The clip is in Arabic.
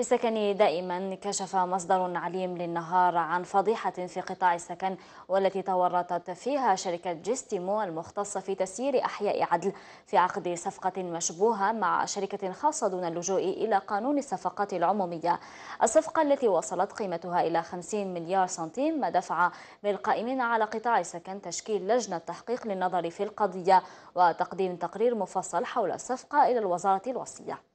في السكن دائما كشف مصدر عليم للنهار عن فضيحة في قطاع السكن والتي تورطت فيها شركة جيستيمو المختصة في تسيير أحياء عدل في عقد صفقة مشبوهة مع شركة خاصة دون اللجوء إلى قانون الصفقات العمومية الصفقة التي وصلت قيمتها إلى 50 مليار سنتيم ما دفع بالقائمين على قطاع السكن تشكيل لجنة تحقيق للنظر في القضية وتقديم تقرير مفصل حول الصفقة إلى الوزارة الوصية